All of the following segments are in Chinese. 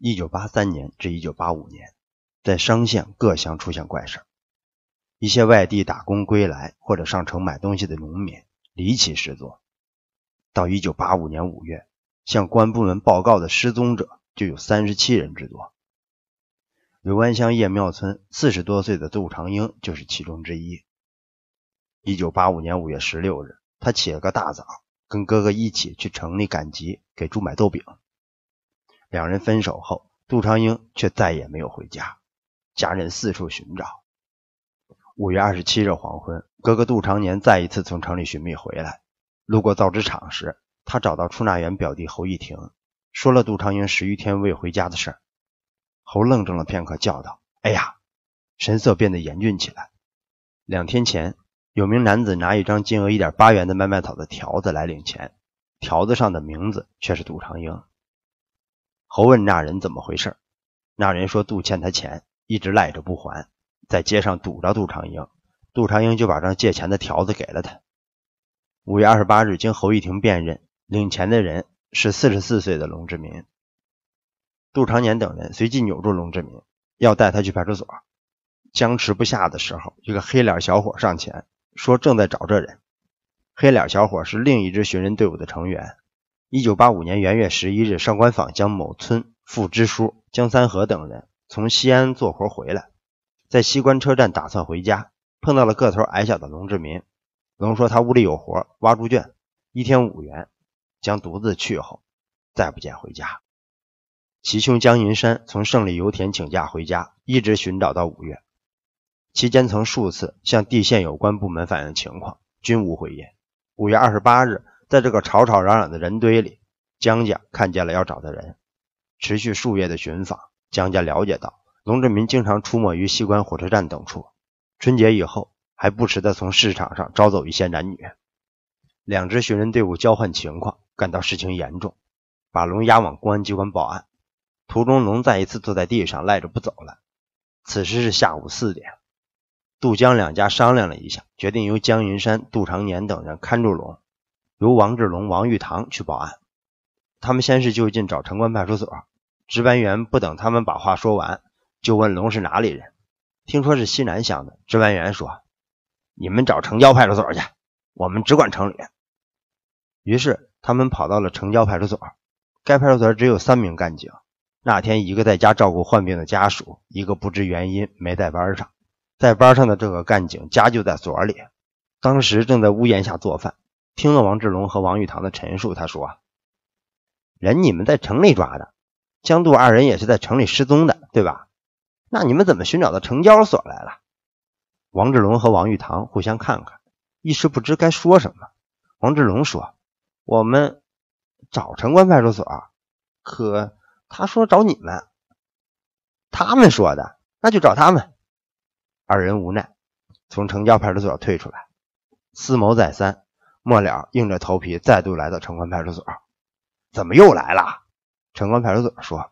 一九八三年至一九八五年，在商县各乡出现怪事一些外地打工归来或者上城买东西的农民，离奇失踪。到一九八五年五月，向公安部门报告的失踪者就有三十七人之多。柳湾乡叶庙村四十多岁的杜长英就是其中之一。一九八五年五月十六日，他起了个大早，跟哥哥一起去城里赶集，给猪买豆饼。两人分手后，杜长英却再也没有回家，家人四处寻找。五月二十七日黄昏，哥哥杜长年再一次从城里寻觅回来，路过造纸厂时，他找到出纳员表弟侯义婷，说了杜长英十余天未回家的事。侯愣怔了片刻，叫道：“哎呀！”神色变得严峻起来。两天前，有名男子拿一张金额一点八元的卖麦草的条子来领钱，条子上的名字却是杜长英。侯问那人怎么回事，那人说杜欠他钱，一直赖着不还，在街上堵着杜长英，杜长英就把这借钱的条子给了他。五月二十八日，经侯玉婷辨认，领钱的人是四十四岁的龙志民。杜长年等人随即扭住龙志民，要带他去派出所。僵持不下的时候，一个黑脸小伙上前说正在找这人。黑脸小伙是另一支寻人队伍的成员。一九八五年元月十一日，上官坊将某村副支书江三河等人从西安做活回来，在西关车站打算回家，碰到了个头矮小的龙志民。龙说他屋里有活，挖猪圈，一天五元，将独自去后，再不见回家。其兄江云山从胜利油田请假回家，一直寻找到五月，期间曾数次向地县有关部门反映情况，均无回音。五月二十八日。在这个吵吵嚷嚷的人堆里，江家看见了要找的人。持续数月的寻访，江家了解到龙志民经常出没于西关火车站等处，春节以后还不时地从市场上招走一些男女。两支寻人队伍交换情况，感到事情严重，把龙押往公安机关报案。途中，龙再一次坐在地上赖着不走了。此时是下午四点，杜江两家商量了一下，决定由江云山、杜长年等人看住龙。由王志龙、王玉堂去报案。他们先是就近找城关派出所值班员，不等他们把话说完，就问龙是哪里人。听说是西南乡的，值班员说：“你们找城郊派出所去，我们只管城里。”于是他们跑到了城郊派出所。该派出所只有三名干警，那天一个在家照顾患病的家属，一个不知原因没在班上，在班上的这个干警家就在所里，当时正在屋檐下做饭。听了王志龙和王玉堂的陈述，他说：“人你们在城里抓的，江渡二人也是在城里失踪的，对吧？那你们怎么寻找到城交所来了？”王志龙和王玉堂互相看看，一时不知该说什么。王志龙说：“我们找城关派出所，可他说找你们，他们说的，那就找他们。”二人无奈，从城郊派出所退出来，思谋再三。末了，硬着头皮再度来到城关派出所。怎么又来了？城关派出所说。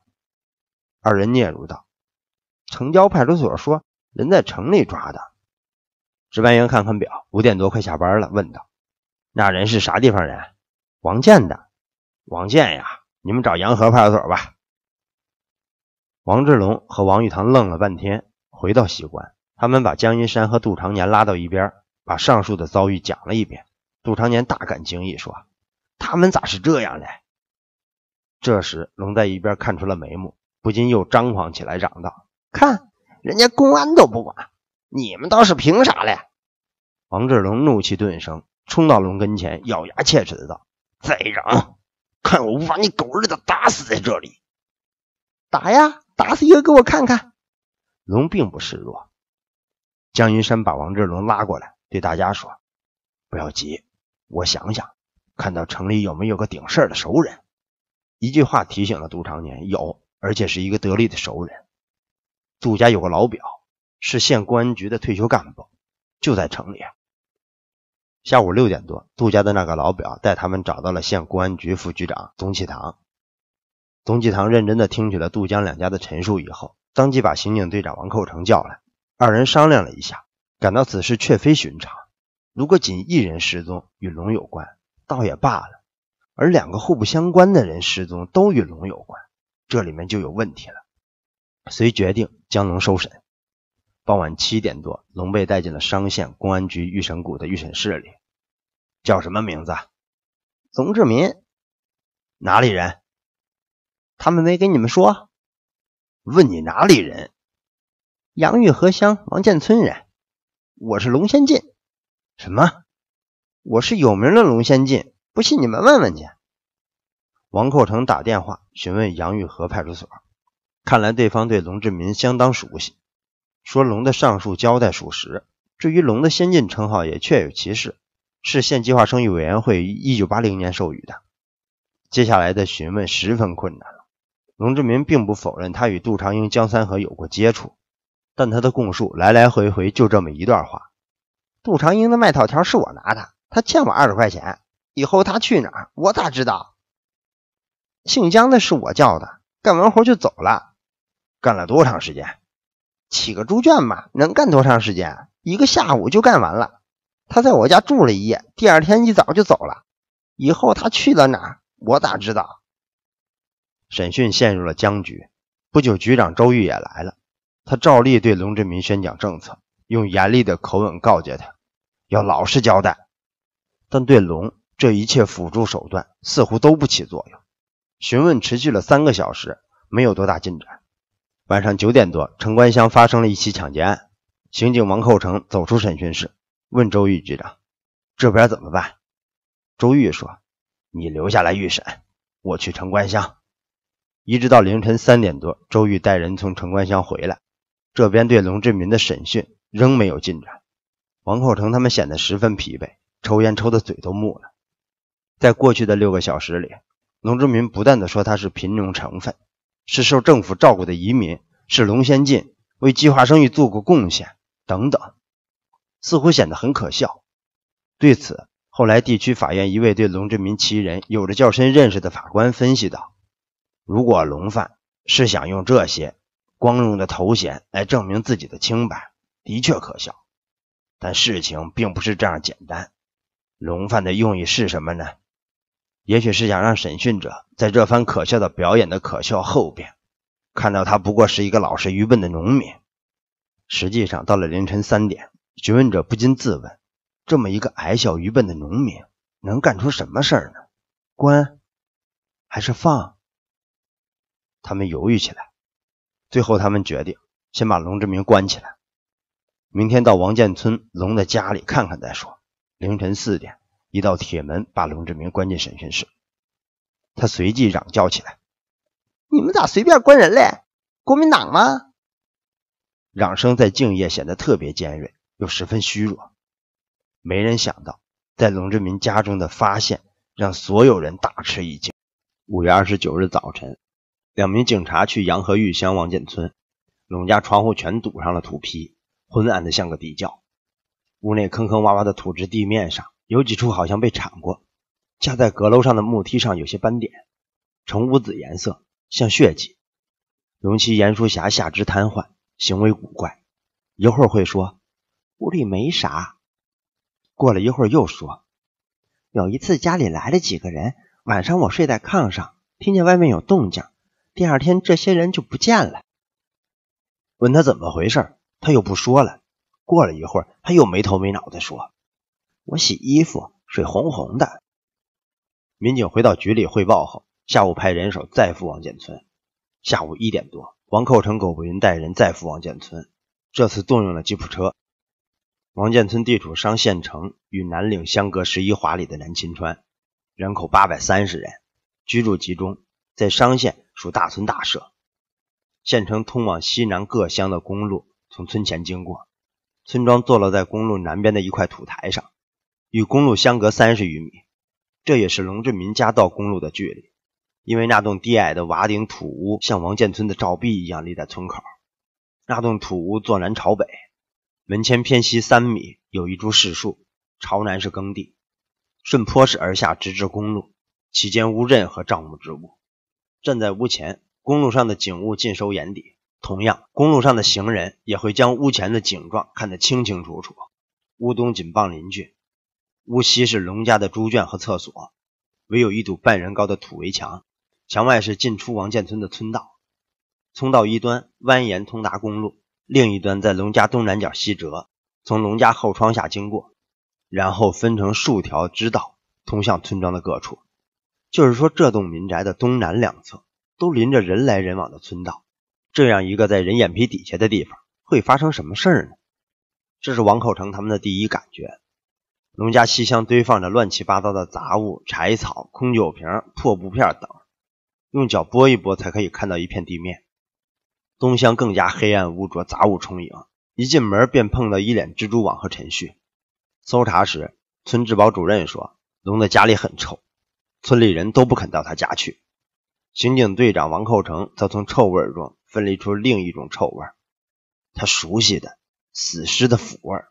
二人嗫嚅道：“城郊派出所说人在城里抓的。”值班员看看表，五点多，快下班了，问道：“那人是啥地方人？”“王建的。”“王建呀，你们找洋河派出所吧。”王志龙和王玉堂愣了半天，回到西关，他们把江云山和杜长年拉到一边，把上述的遭遇讲了一遍。杜长年大感惊异，说：“他们咋是这样嘞？”这时，龙在一边看出了眉目，不禁又张狂起来，嚷道：“看人家公安都不管，你们倒是凭啥嘞？”王志龙怒气顿生，冲到龙跟前，咬牙切齿的道：“再嚷，看我不把你狗日的打死在这里！”“打呀，打死一个给我看看！”龙并不示弱。姜云山把王志龙拉过来，对大家说：“不要急。”我想想，看到城里有没有个顶事儿的熟人。一句话提醒了杜长年，有，而且是一个得力的熟人。杜家有个老表，是县公安局的退休干部，就在城里。下午六点多，杜家的那个老表带他们找到了县公安局副局长宗启堂。宗启堂认真的听取了杜江两家的陈述以后，当即把刑警队长王寇成叫来，二人商量了一下，感到此事却非寻常。如果仅一人失踪与龙有关，倒也罢了；而两个互不相关的人失踪都与龙有关，这里面就有问题了。遂决定将龙收审。傍晚七点多，龙被带进了商县公安局预审股的预审室里。叫什么名字？龙志民。哪里人？他们没跟你们说。问你哪里人？杨玉河乡王建村人。我是龙仙界。什么？我是有名的龙先进，不信你们问问去。王寇成打电话询问杨玉河派出所，看来对方对龙志民相当熟悉，说龙的上述交代属实，至于龙的先进称号也确有其事，是县计划生育委员会一九八零年授予的。接下来的询问十分困难了，龙志民并不否认他与杜长英、江三和有过接触，但他的供述来来回回就这么一段话。杜长英的卖套条是我拿的，他欠我二十块钱。以后他去哪儿，我咋知道？姓姜的是我叫的，干完活就走了。干了多长时间？起个猪圈嘛，能干多长时间？一个下午就干完了。他在我家住了一夜，第二天一早就走了。以后他去了哪儿，我咋知道？审讯陷入了僵局。不久，局长周玉也来了。他照例对龙振民宣讲政策，用严厉的口吻告诫他。要老实交代，但对龙这一切辅助手段似乎都不起作用。询问持续了三个小时，没有多大进展。晚上九点多，城关乡发生了一起抢劫案，刑警王扣成走出审讯室，问周玉局长：“这边怎么办？”周玉说：“你留下来预审，我去城关乡。”一直到凌晨三点多，周玉带人从城关乡回来，这边对龙志民的审讯仍没有进展。王口成他们显得十分疲惫，抽烟抽的嘴都木了。在过去的六个小时里，龙志民不断的说他是贫农成分，是受政府照顾的移民，是龙先进为计划生育做过贡献，等等，似乎显得很可笑。对此，后来地区法院一位对龙志民其人有着较深认识的法官分析道：“如果龙犯是想用这些光荣的头衔来证明自己的清白，的确可笑。”但事情并不是这样简单。龙贩的用意是什么呢？也许是想让审讯者在这番可笑的表演的可笑后边，看到他不过是一个老实愚笨的农民。实际上，到了凌晨三点，询问者不禁自问：这么一个矮小愚笨的农民，能干出什么事儿呢？关还是放？他们犹豫起来。最后，他们决定先把龙志明关起来。明天到王建村龙的家里看看再说。凌晨四点，一道铁门把龙志明关进审讯室，他随即嚷叫起来：“你们咋随便关人嘞？国民党吗？”嚷声在静夜显得特别尖锐，又十分虚弱。没人想到，在龙志明家中的发现让所有人大吃一惊。五月二十九日早晨，两名警察去洋河玉乡王建村，龙家窗户全堵上了土坯。昏暗的像个地窖，屋内坑坑洼洼的土质地面上有几处好像被铲过，架在阁楼上的木梯上有些斑点，呈乌紫颜色，像血迹。容七严书霞下肢瘫痪，行为古怪，一会儿会说屋里没啥，过了一会儿又说有一次家里来了几个人，晚上我睡在炕上，听见外面有动静，第二天这些人就不见了。问他怎么回事？他又不说了。过了一会儿，他又没头没脑地说：“我洗衣服，水红红的。”民警回到局里汇报后，下午派人手再赴王建村。下午一点多，王扣成、苟步云带人再赴王建村，这次动用了吉普车。王建村地处商县城与南岭相隔十一华里的南秦川，人口八百三十人，居住集中，在商县属大村大社。县城通往西南各乡的公路。从村前经过，村庄坐落在公路南边的一块土台上，与公路相隔三十余米，这也是龙志民家到公路的距离。因为那栋低矮的瓦顶土屋像王建村的照壁一样立在村口。那栋土屋坐南朝北，门前偏西三米有一株柿树，朝南是耕地，顺坡势而下直至公路，其间无任何障目之物。站在屋前，公路上的景物尽收眼底。同样，公路上的行人也会将屋前的景状看得清清楚楚。屋东紧傍邻居，屋西是龙家的猪圈和厕所，唯有一堵半人高的土围墙，墙外是进出王建村的村道。村道一端蜿蜒通达公路，另一端在龙家东南角西折，从龙家后窗下经过，然后分成数条支道，通向村庄的各处。就是说，这栋民宅的东南两侧都临着人来人往的村道。这样一个在人眼皮底下的地方会发生什么事儿呢？这是王扣成他们的第一感觉。农家西厢堆放着乱七八糟的杂物、柴草、空酒瓶、破布片等，用脚拨一拨才可以看到一片地面。东厢更加黑暗污浊，杂物充盈，一进门便碰到一脸蜘蛛网和陈旭。搜查时，村治保主任说：“龙的家里很臭，村里人都不肯到他家去。”刑警队长王寇成则从臭味中。分离出另一种臭味儿，他熟悉的死尸的腐味儿。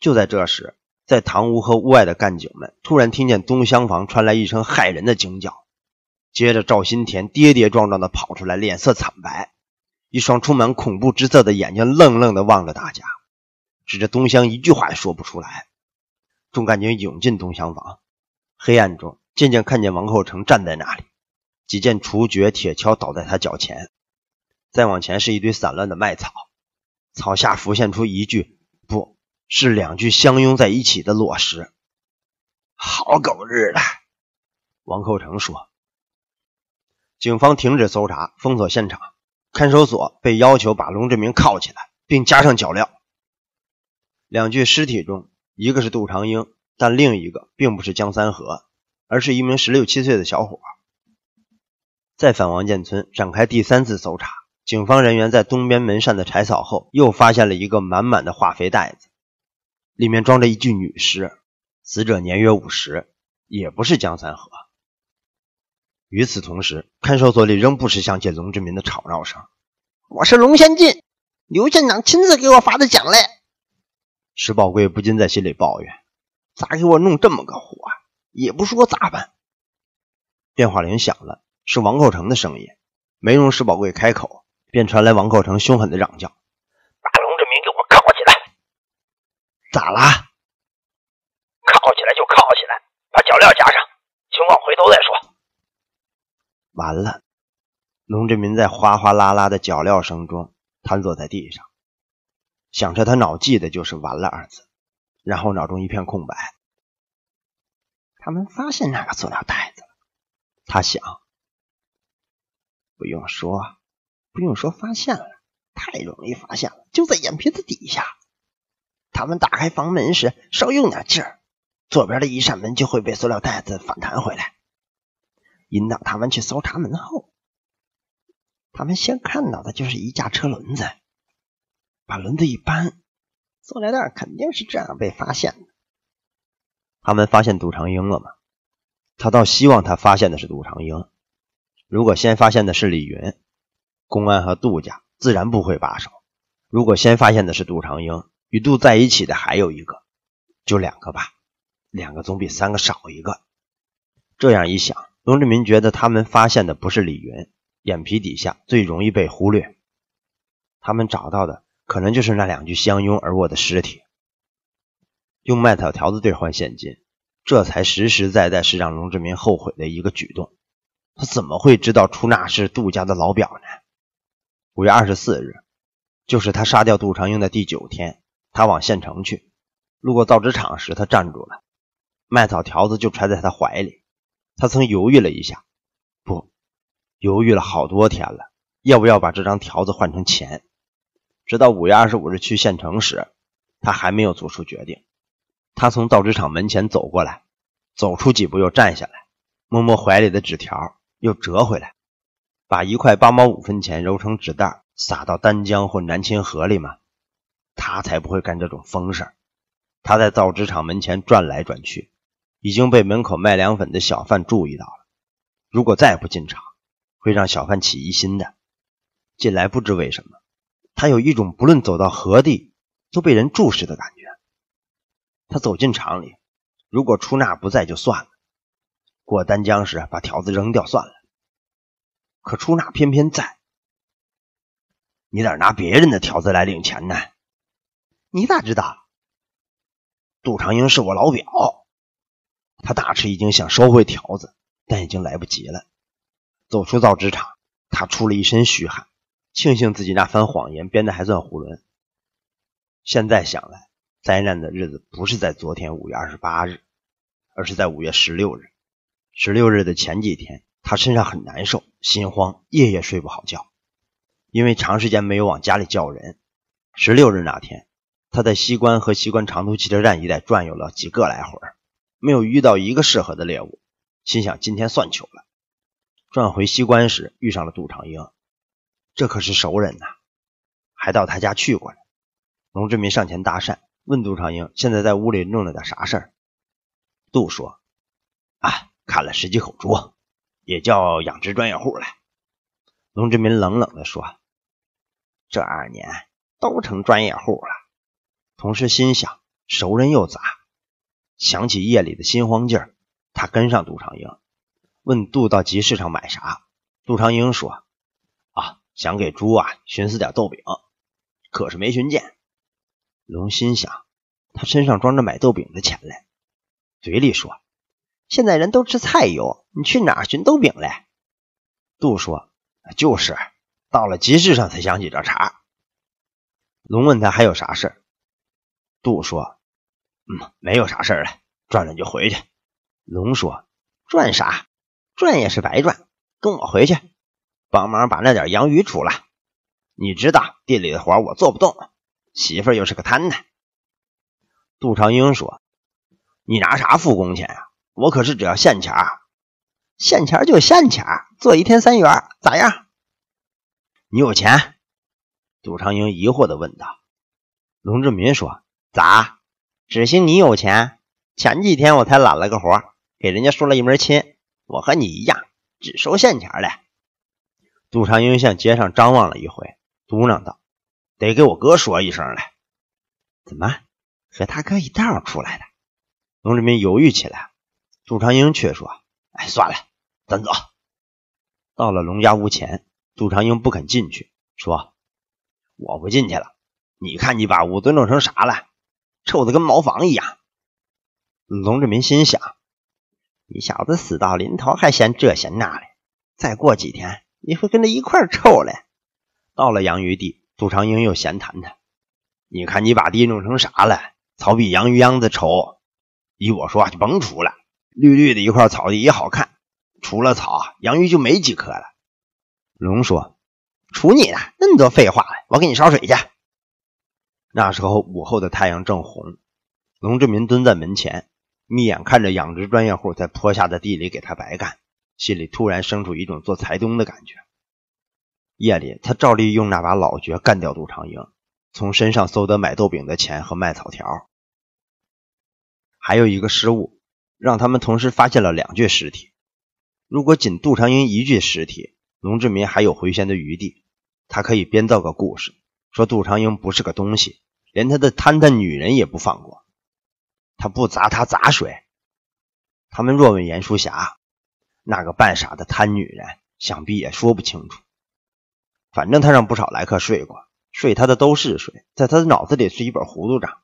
就在这时，在堂屋和屋外的干警们突然听见东厢房传来一声骇人的惊叫，接着赵新田跌跌撞撞地跑出来，脸色惨白，一双充满恐怖之色的眼睛愣愣地望着大家，指着东厢，一句话也说不出来。众干警涌进东厢房，黑暗中渐渐看见王厚成站在那里，几件锄掘、铁锹倒在他脚前。再往前是一堆散乱的麦草，草下浮现出一具，不是两具相拥在一起的裸尸。好狗日的！王寇成说：“警方停止搜查，封锁现场，看守所被要求把龙志明铐起来，并加上脚镣。两具尸体中，一个是杜长英，但另一个并不是江三和，而是一名十六七岁的小伙。再返王建村，展开第三次搜查。”警方人员在东边门上的柴草后又发现了一个满满的化肥袋子，里面装着一具女尸，死者年约五十，也不是江三河。与此同时，看守所里仍不时响起龙志民的吵闹声：“我是龙先进，刘县长亲自给我发的奖励。”石宝贵不禁在心里抱怨：“咋给我弄这么个活，也不说咋办。”电话铃响了，是王扣成的声音。没容石宝贵开口。便传来王构成凶狠的嚷叫：“把龙志民给我铐起来！咋啦？铐起来就铐起来，把脚镣加上，情况回头再说。”完了，龙志民在哗哗啦啦的脚镣声中瘫坐在地上，想着他脑记的就是“完了”二字，然后脑中一片空白。他们发现那个塑料袋子了，他想，不用说。不用说，发现了，太容易发现了，就在眼皮子底下。他们打开房门时，稍用点劲儿，左边的一扇门就会被塑料袋子反弹回来，引导他们去搜查门后。他们先看到的就是一架车轮子，把轮子一搬，塑料袋肯定是这样被发现的。他们发现杜长英了吗？他倒希望他发现的是杜长英，如果先发现的是李云。公安和杜家自然不会罢手。如果先发现的是杜长英，与杜在一起的还有一个，就两个吧，两个总比三个少一个。这样一想，龙志民觉得他们发现的不是李云，眼皮底下最容易被忽略，他们找到的可能就是那两具相拥而卧的尸体。用卖草条子兑换现金，这才实实在在是让龙志民后悔的一个举动。他怎么会知道出纳是杜家的老表呢？五月二十四日，就是他杀掉杜长英的第九天。他往县城去，路过造纸厂时，他站住了，麦草条子就揣在他怀里。他曾犹豫了一下，不，犹豫了好多天了，要不要把这张条子换成钱？直到五月二十五日去县城时，他还没有做出决定。他从造纸厂门前走过来，走出几步又站下来，摸摸怀里的纸条，又折回来。把一块八毛五分钱揉成纸袋，撒到丹江或南清河里吗？他才不会干这种疯事儿。他在造纸厂门前转来转去，已经被门口卖凉粉的小贩注意到了。如果再不进厂，会让小贩起疑心的。近来不知为什么，他有一种不论走到何地都被人注视的感觉。他走进厂里，如果出纳不在就算了；过丹江时把条子扔掉算了。可出纳偏偏在，你咋拿别人的条子来领钱呢？你咋知道？杜长英是我老表。他大吃一惊，想收回条子，但已经来不及了。走出造纸厂，他出了一身虚汗，庆幸自己那番谎言编的还算囫囵。现在想来，灾难的日子不是在昨天五月二十八日，而是在五月十六日。十六日的前几天，他身上很难受。心慌，夜夜睡不好觉，因为长时间没有往家里叫人。十六日那天，他在西关和西关长途汽车站一带转悠了几个来回，没有遇到一个适合的猎物，心想今天算糗了。转回西关时，遇上了杜长英，这可是熟人呐，还到他家去过呢。龙志民上前搭讪，问杜长英现在在屋里弄了点啥事儿。杜说：“啊，砍了十几口猪。”也叫养殖专业户了，龙志民冷冷地说：“这二年都成专业户了。”同时心想：“熟人又咋？”想起夜里的心慌劲儿，他跟上杜长英，问杜到集市上买啥。杜长英说：“啊，想给猪啊寻思点豆饼，可是没寻见。”龙心想：“他身上装着买豆饼的钱嘞。”嘴里说。现在人都吃菜油，你去哪儿寻豆饼来？杜说：“就是到了集市上才想起这茬。”龙问他还有啥事杜说：“嗯，没有啥事了，转转就回去。”龙说：“转啥？转也是白转，跟我回去，帮忙把那点洋芋煮了。你知道地里的活我做不动，媳妇又是个瘫的。”杜长英说：“你拿啥付工钱啊？我可是只要现钱儿，现钱儿就现钱儿，做一天三元，咋样？你有钱？杜长英疑惑地问道。龙志民说：“咋？只兴你有钱？前几天我才揽了个活，给人家说了一门亲。我和你一样，只收现钱儿杜长英向街上张望了一回，嘟囔道：“得给我哥说一声来。怎么和他哥一道出来的？”龙志民犹豫起来。杜长英却说：“哎，算了，咱走。”到了龙家屋前，杜长英不肯进去，说：“我不进去了。你看你把屋子弄成啥了？臭的跟茅房一样。”龙志民心想：“你小子死到临头还嫌这嫌那的，再过几天你会跟他一块臭嘞。”到了洋玉地，杜长英又闲谈谈：“你看你把地弄成啥了？草比洋鱼秧子丑。依我说，就甭除了。”绿绿的一块草地也好看，除了草，洋芋就没几颗了。龙说：“除你的，那么多废话我给你烧水去。”那时候午后的太阳正红，龙志民蹲在门前，眯眼看着养殖专业户在坡下的地里给他白干，心里突然生出一种做财东的感觉。夜里，他照例用那把老镢干掉杜长英，从身上搜得买豆饼的钱和卖草条，还有一个失误。让他们同时发现了两具尸体。如果仅杜长英一具尸体，龙志民还有回旋的余地，他可以编造个故事，说杜长英不是个东西，连他的贪摊女人也不放过。他不砸他砸谁？他们若问严淑霞，那个半傻的贪女人，想必也说不清楚。反正他让不少来客睡过，睡他的都是谁，在他的脑子里是一本糊涂账。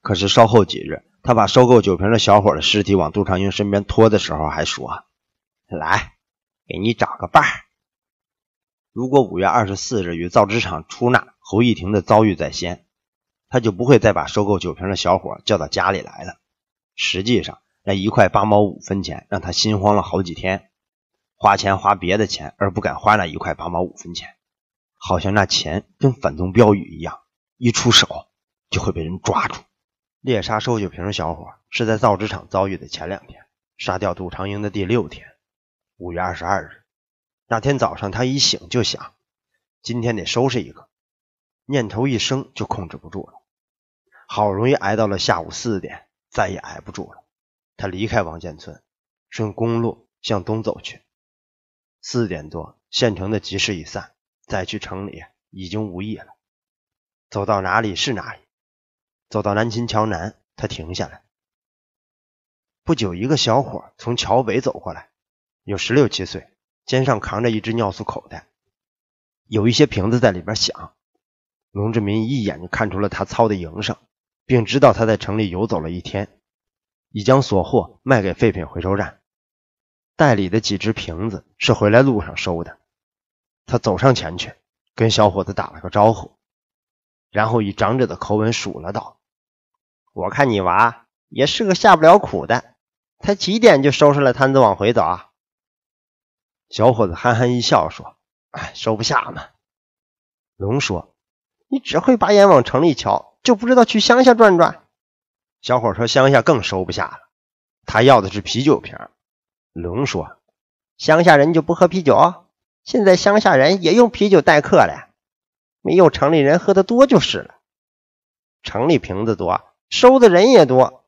可是稍后几日。他把收购酒瓶的小伙的尸体往杜长英身边拖的时候，还说：“来，给你找个伴儿。”如果五月二十四日与造纸厂出纳侯一婷的遭遇在先，他就不会再把收购酒瓶的小伙叫到家里来了。实际上，那一块八毛五分钱让他心慌了好几天，花钱花别的钱而不敢花那一块八毛五分钱，好像那钱跟反动标语一样，一出手就会被人抓住。猎杀收酒瓶小伙是在造纸厂遭遇的前两天，杀掉杜长英的第六天，五月二十二日。那天早上，他一醒就想，今天得收拾一个。念头一生，就控制不住了。好容易挨到了下午四点，再也挨不住了。他离开王建村，顺公路向东走去。四点多，县城的集市已散，再去城里已经无意了。走到哪里是哪里。走到南秦桥南，他停下来。不久，一个小伙从桥北走过来，有十六七岁，肩上扛着一只尿素口袋，有一些瓶子在里边响。龙志民一眼就看出了他操的营生，并知道他在城里游走了一天，已将所获卖给废品回收站。袋里的几只瓶子是回来路上收的。他走上前去，跟小伙子打了个招呼。然后以长者的口吻数了道：“我看你娃也是个下不了苦的，才几点就收拾了摊子往回走啊？”小伙子憨憨一笑说：“收不下嘛。”龙说：“你只会把眼往城里瞧，就不知道去乡下转转。”小伙说：“乡下更收不下了，他要的是啤酒瓶。”龙说：“乡下人就不喝啤酒？现在乡下人也用啤酒待客了。”没有城里人喝的多就是了，城里瓶子多，收的人也多，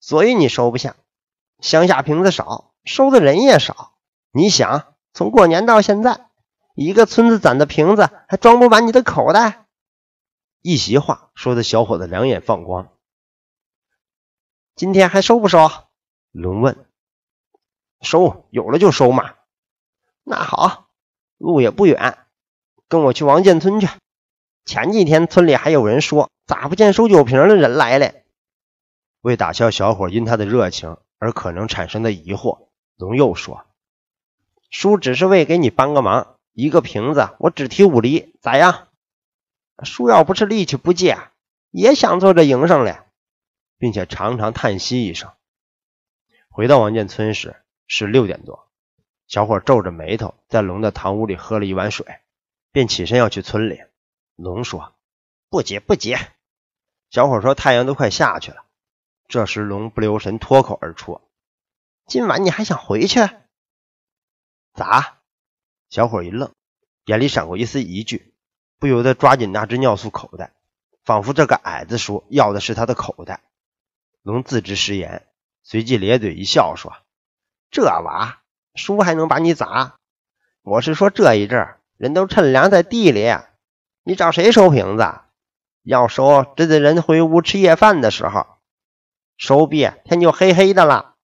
所以你收不下。乡下瓶子少，收的人也少。你想，从过年到现在，一个村子攒的瓶子还装不满你的口袋。一席话说的小伙子两眼放光。今天还收不收？龙问。收，有了就收嘛。那好，路也不远，跟我去王建村去。前几天村里还有人说，咋不见收酒瓶的人来了？为打消小伙因他的热情而可能产生的疑惑，龙又说：“叔只是为给你帮个忙，一个瓶子我只提五厘，咋样？”叔要不是力气不啊，也想做这营生了，并且常常叹息一声。回到王建村时是六点多，小伙皱着眉头在龙的堂屋里喝了一碗水，便起身要去村里。龙说：“不急，不急。”小伙说：“太阳都快下去了。”这时，龙不留神脱口而出：“今晚你还想回去？咋？”小伙一愣，眼里闪过一丝疑惧，不由得抓紧那只尿素口袋，仿佛这个矮子叔要的是他的口袋。龙自知失言，随即咧嘴一笑说：“这娃叔还能把你咋？我是说这一阵人都趁凉在地里。”你找谁收瓶子？要收，得人回屋吃夜饭的时候收毕，天就黑黑的了。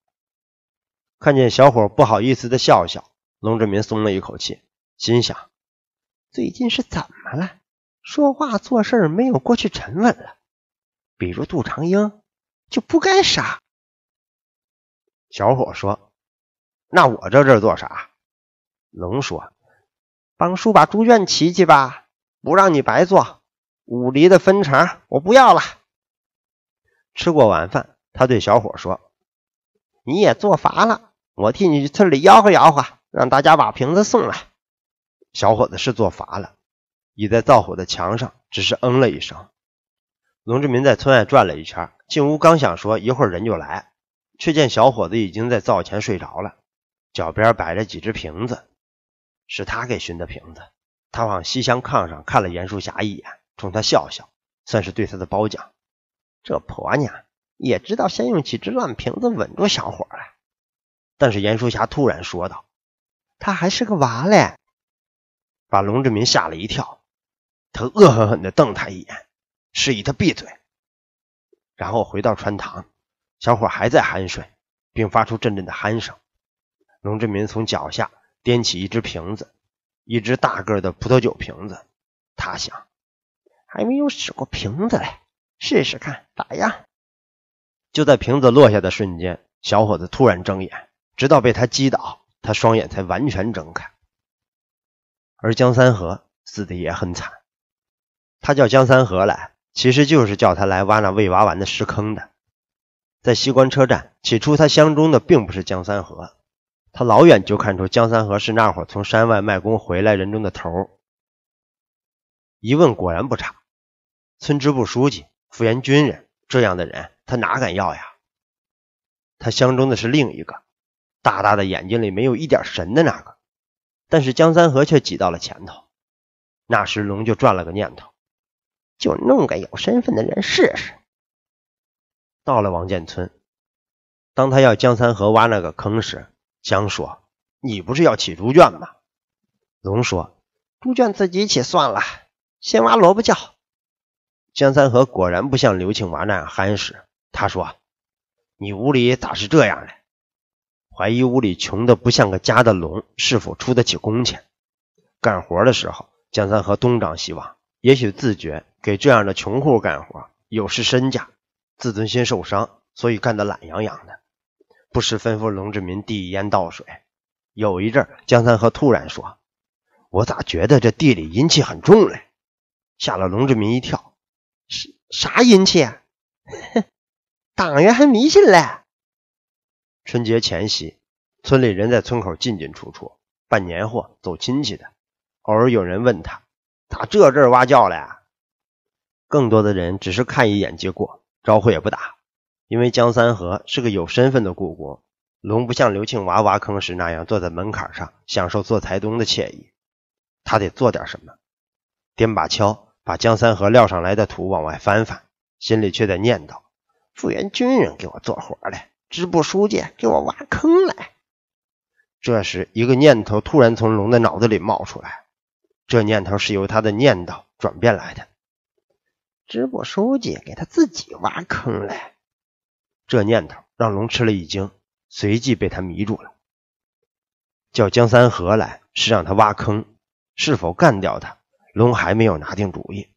看见小伙不好意思的笑笑，龙志民松了一口气，心想：最近是怎么了？说话做事没有过去沉稳了。比如杜长英就不该杀。小伙说：“那我这做啥？”龙说：“帮叔把猪圈骑骑吧。”不让你白做，五厘的分成我不要了。吃过晚饭，他对小伙说：“你也做乏了，我替你去村里吆喝吆喝，让大家把瓶子送来。”小伙子是做乏了，倚在灶火的墙上，只是嗯了一声。龙志民在村外转了一圈，进屋刚想说一会儿人就来，却见小伙子已经在灶前睡着了，脚边摆着几只瓶子，是他给熏的瓶子。他往西厢炕上看了严淑霞一眼，冲她笑笑，算是对她的褒奖。这婆娘也知道先用几只烂瓶子稳住小伙了。但是严淑霞突然说道：“他还是个娃嘞！”把龙志民吓了一跳，他恶狠狠地瞪他一眼，示意他闭嘴。然后回到穿堂，小伙还在酣睡，并发出阵阵的鼾声。龙志民从脚下掂起一只瓶子。一只大个的葡萄酒瓶子，他想，还没有使过瓶子嘞，试试看咋样？就在瓶子落下的瞬间，小伙子突然睁眼，直到被他击倒，他双眼才完全睁开。而江三和死的也很惨，他叫江三和来，其实就是叫他来挖那未挖完的石坑的。在西关车站，起初他相中的并不是江三和。他老远就看出江三河是那伙从山外卖工回来人中的头儿，一问果然不差，村支部书记、复员军人这样的人，他哪敢要呀？他相中的是另一个，大大的眼睛里没有一点神的那个，但是江三河却挤到了前头。那时龙就转了个念头，就弄个有身份的人试试。到了王建村，当他要江三河挖那个坑时，江说：“你不是要起猪圈吗？”龙说：“猪圈自己起算了，先挖萝卜窖。”江三河果然不像刘庆娃那样憨实，他说：“你屋里咋是这样呢？怀疑屋里穷的不像个家的龙是否出得起工钱。干活的时候，江三河东张西望，也许自觉给这样的穷户干活有失身价，自尊心受伤，所以干得懒洋洋的。不时吩咐龙志民递烟倒水。有一阵儿，江三河突然说：“我咋觉得这地里阴气很重嘞？”吓了龙志民一跳。“是啥阴气？”“ 党员还迷信嘞？”春节前夕，村里人在村口进进出出，办年货、走亲戚的。偶尔有人问他：“咋这阵蛙叫了？”更多的人只是看一眼接过，招呼也不打。因为江三河是个有身份的故国，龙不像刘庆娃挖坑时那样坐在门槛上享受做财东的惬意，他得做点什么，掂把锹，把江三河撂上来的土往外翻翻，心里却在念叨：复员军人给我做活来，支部书记给我挖坑来。这时，一个念头突然从龙的脑子里冒出来，这念头是由他的念叨转变来的：支部书记给他自己挖坑来。这念头让龙吃了一惊，随即被他迷住了。叫江三河来是让他挖坑，是否干掉他，龙还没有拿定主意。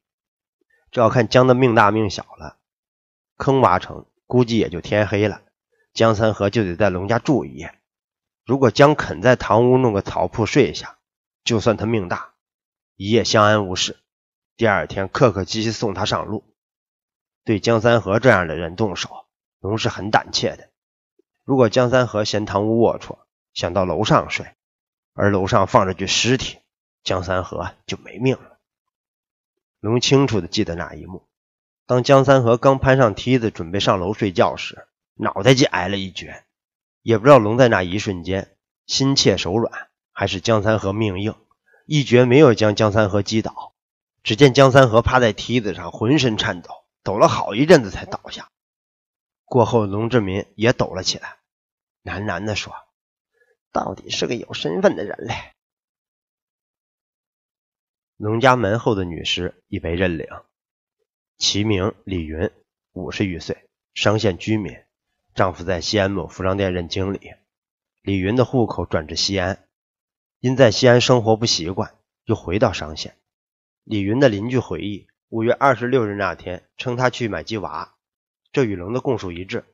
这要看江的命大命小了。坑挖成，估计也就天黑了，江三河就得在龙家住一夜。如果江肯在堂屋弄个草铺睡一下，就算他命大，一夜相安无事。第二天客客气气送他上路。对江三河这样的人动手。龙是很胆怯的。如果江三河嫌堂屋龌龊，想到楼上睡，而楼上放着具尸体，江三河就没命了。龙清楚的记得那一幕：当江三河刚攀上梯子准备上楼睡觉时，脑袋就挨了一拳。也不知道龙在那一瞬间心怯手软，还是江三河命硬，一绝没有将江三河击倒。只见江三河趴在梯子上，浑身颤抖，抖了好一阵子才倒下。过后，龙志民也抖了起来，喃喃的说：“到底是个有身份的人嘞。”农家门后的女尸已被认领，其名李云，五十余岁，商县居民，丈夫在西安某服装店任经理。李云的户口转至西安，因在西安生活不习惯，又回到商县。李云的邻居回忆，五月二十六日那天，称他去买鸡娃。这与龙的供述一致，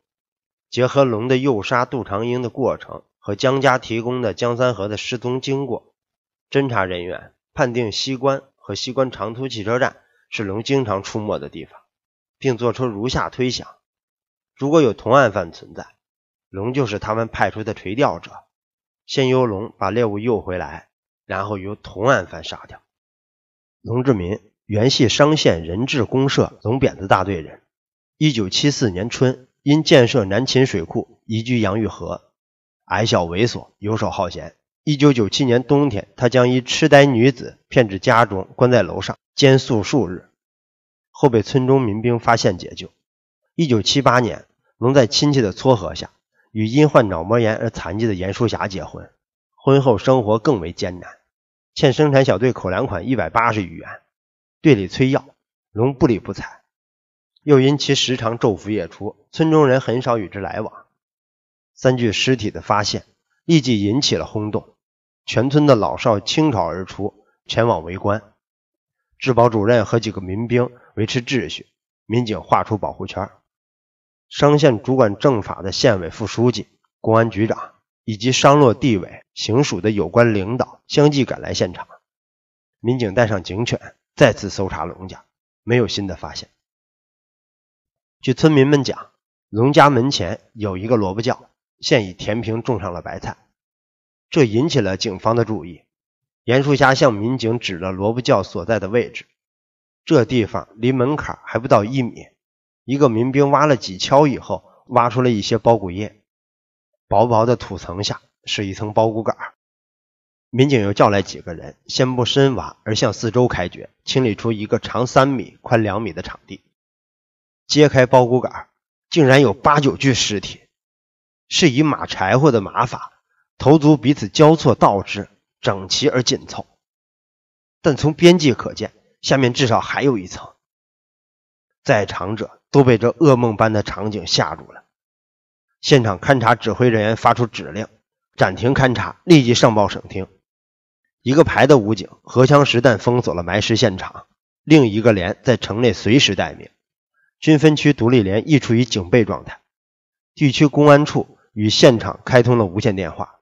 结合龙的诱杀杜长英的过程和江家提供的江三河的失踪经过，侦查人员判定西关和西关长途汽车站是龙经常出没的地方，并做出如下推想：如果有同案犯存在，龙就是他们派出的垂钓者，先由龙把猎物诱回来，然后由同案犯杀掉。龙志民原系商县人质公社龙扁子大队人。一九七四年春，因建设南秦水库，移居杨峪河。矮小猥琐，游手好闲。一九九七年冬天，他将一痴呆女子骗至家中，关在楼上，监宿数日，后被村中民兵发现解救。一九七八年，龙在亲戚的撮合下，与因患脑膜炎而残疾的严淑霞结婚。婚后生活更为艰难，欠生产小队口粮款一百八十余元，队里催要，龙不理不睬。又因其时常昼伏夜出，村中人很少与之来往。三具尸体的发现立即引起了轰动，全村的老少倾巢而出，前往围观。治保主任和几个民兵维持秩序，民警画出保护圈。商县主管政法的县委副书记、公安局长以及商洛地委行署的有关领导相继赶来现场。民警带上警犬，再次搜查龙家，没有新的发现。据村民们讲，农家门前有一个萝卜窖，现已填平，种上了白菜。这引起了警方的注意。严树霞向民警指了萝卜窖所在的位置。这地方离门槛还不到一米。一个民兵挖了几锹以后，挖出了一些包谷叶。薄薄的土层下是一层包谷杆。民警又叫来几个人，先不深挖，而向四周开掘，清理出一个长三米、宽两米的场地。揭开包谷杆，竟然有八九具尸体，是以马柴火的马法，头足彼此交错倒置，整齐而紧凑。但从边际可见，下面至少还有一层。在场者都被这噩梦般的场景吓住了。现场勘查指挥人员发出指令，暂停勘查，立即上报省厅。一个排的武警荷枪实弹封锁了埋尸现场，另一个连在城内随时待命。军分区独立连亦处于警备状态，地区公安处与现场开通了无线电话。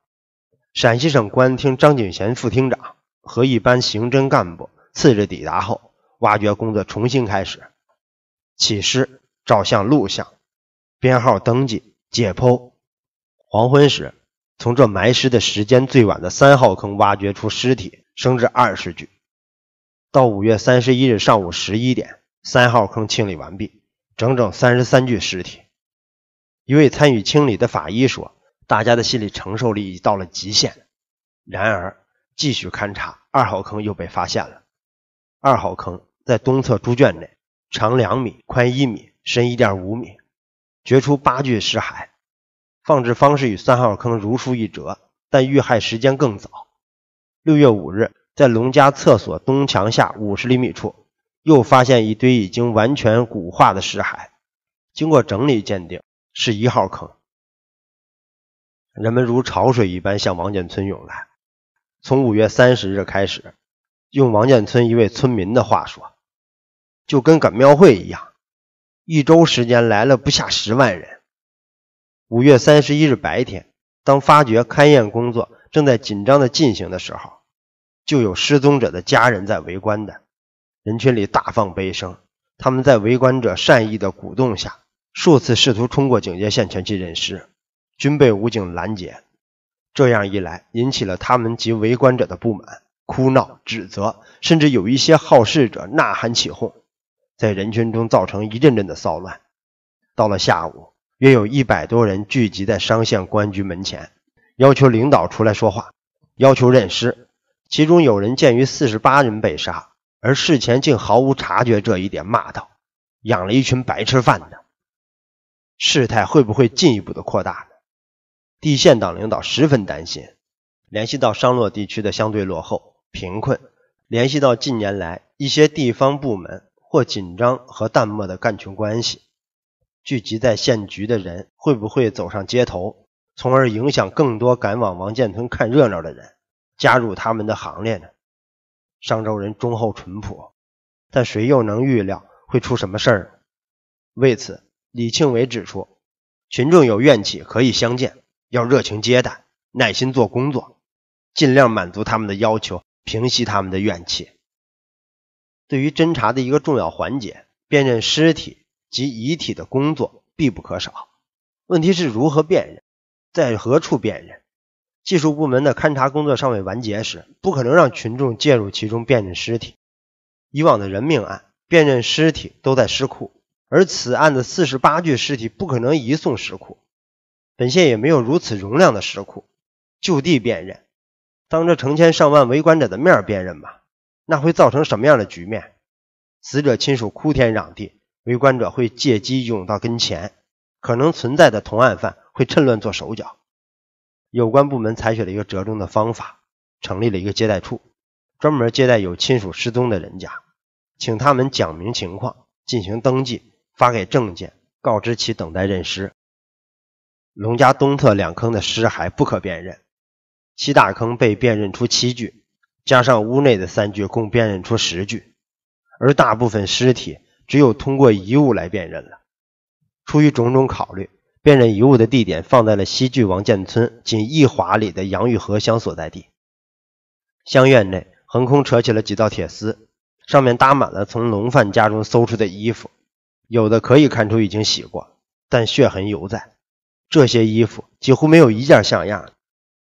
陕西省公安厅张景贤副厅长和一班刑侦干部次日抵达后，挖掘工作重新开始，起尸、照相、录像、编号、登记、解剖。黄昏时，从这埋尸的时间最晚的三号坑挖掘出尸体，升至二十具。到五月三十一日上午十一点，三号坑清理完毕。整整三十三具尸体。一位参与清理的法医说：“大家的心理承受力已到了极限。”然而，继续勘查，二号坑又被发现了。二号坑在东侧猪圈内，长两米，宽一米，深一点五米，掘出八具尸骸，放置方式与三号坑如出一辙，但遇害时间更早。六月五日，在农家厕所东墙下五十厘米处。又发现一堆已经完全骨化的尸骸，经过整理鉴定，是一号坑。人们如潮水一般向王建村涌来。从五月三十日开始，用王建村一位村民的话说，就跟赶庙会一样，一周时间来了不下十万人。五月三十一日白天，当发掘勘验工作正在紧张的进行的时候，就有失踪者的家人在围观的。人群里大放悲声，他们在围观者善意的鼓动下，数次试图冲过警戒线前去认尸，均被武警拦截。这样一来，引起了他们及围观者的不满，哭闹、指责，甚至有一些好事者呐喊起哄，在人群中造成一阵阵的骚乱。到了下午，约有一百多人聚集在商县公安局门前，要求领导出来说话，要求认尸。其中有人鉴于四十八人被杀。而事前竟毫无察觉这一点，骂道：“养了一群白吃饭的。”事态会不会进一步的扩大呢？地县党领导十分担心，联系到商洛地区的相对落后、贫困，联系到近年来一些地方部门或紧张和淡漠的干群关系，聚集在县局的人会不会走上街头，从而影响更多赶往王建村看热闹的人加入他们的行列呢？商州人忠厚淳朴，但谁又能预料会出什么事儿？为此，李庆伟指出，群众有怨气可以相见，要热情接待，耐心做工作，尽量满足他们的要求，平息他们的怨气。对于侦查的一个重要环节，辨认尸体及遗体的工作必不可少。问题是如何辨认，在何处辨认？技术部门的勘察工作尚未完结时，不可能让群众介入其中辨认尸体。以往的人命案辨认尸体都在尸库，而此案的四十八具尸体不可能移送尸库，本县也没有如此容量的尸库，就地辨认，当着成千上万围观者的面辨认吧，那会造成什么样的局面？死者亲属哭天嚷地，围观者会借机涌到跟前，可能存在的同案犯会趁乱做手脚。有关部门采取了一个折中的方法，成立了一个接待处，专门接待有亲属失踪的人家，请他们讲明情况，进行登记，发给证件，告知其等待认尸。龙家东侧两坑的尸骸不可辨认，七大坑被辨认出七具，加上屋内的三具，共辨认出十具，而大部分尸体只有通过遗物来辨认了。出于种种考虑。辨认遗物的地点放在了西剧王建村仅一华里的杨玉河乡所在地。乡院内横空扯起了几道铁丝，上面搭满了从龙贩家中搜出的衣服，有的可以看出已经洗过，但血痕犹在。这些衣服几乎没有一件像样，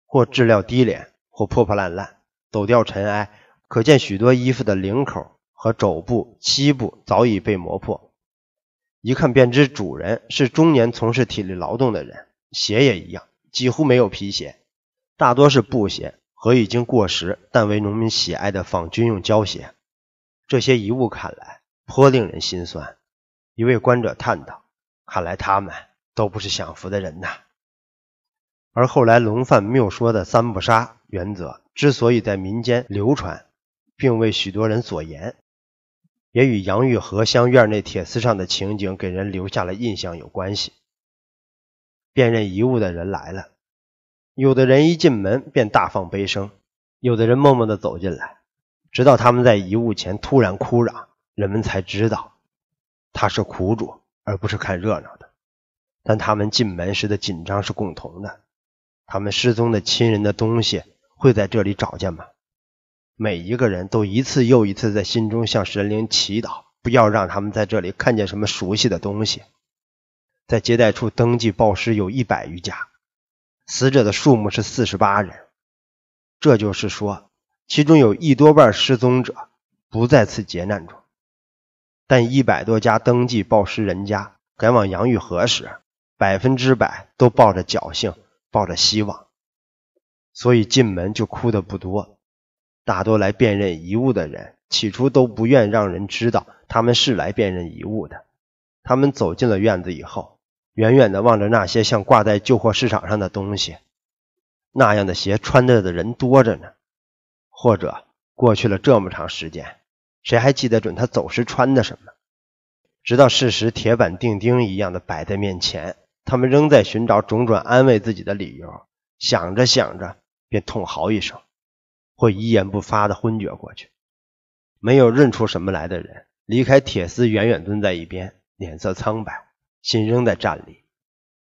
或质量低廉，或破破烂烂，抖掉尘埃，可见许多衣服的领口和肘部、膝部早已被磨破。一看便知，主人是中年从事体力劳动的人。鞋也一样，几乎没有皮鞋，大多是布鞋和已经过时但为农民喜爱的仿军用胶鞋。这些遗物看来颇令人心酸。一位观者叹道：“看来他们都不是享福的人呐。”而后来龙范谬说的“三不杀”原则之所以在民间流传，并为许多人所言。也与杨玉和香院那铁丝上的情景给人留下了印象有关系。辨认遗物的人来了，有的人一进门便大放悲声，有的人默默地走进来，直到他们在遗物前突然哭嚷，人们才知道他是苦主而不是看热闹的。但他们进门时的紧张是共同的。他们失踪的亲人的东西会在这里找见吗？每一个人都一次又一次在心中向神灵祈祷，不要让他们在这里看见什么熟悉的东西。在接待处登记报失有一百余家，死者的数目是四十八人。这就是说，其中有一多半失踪者不在此劫难中。但一百多家登记报失人家赶往杨玉河时，百分之百都抱着侥幸，抱着希望，所以进门就哭的不多。大多来辨认遗物的人，起初都不愿让人知道他们是来辨认遗物的。他们走进了院子以后，远远地望着那些像挂在旧货市场上的东西，那样的鞋穿着的人多着呢。或者过去了这么长时间，谁还记得准他走时穿的什么？直到事实铁板钉钉一样的摆在面前，他们仍在寻找种种安慰自己的理由。想着想着，便痛嚎一声。会一言不发的昏厥过去，没有认出什么来的人，离开铁丝，远远蹲在一边，脸色苍白，心仍在站栗。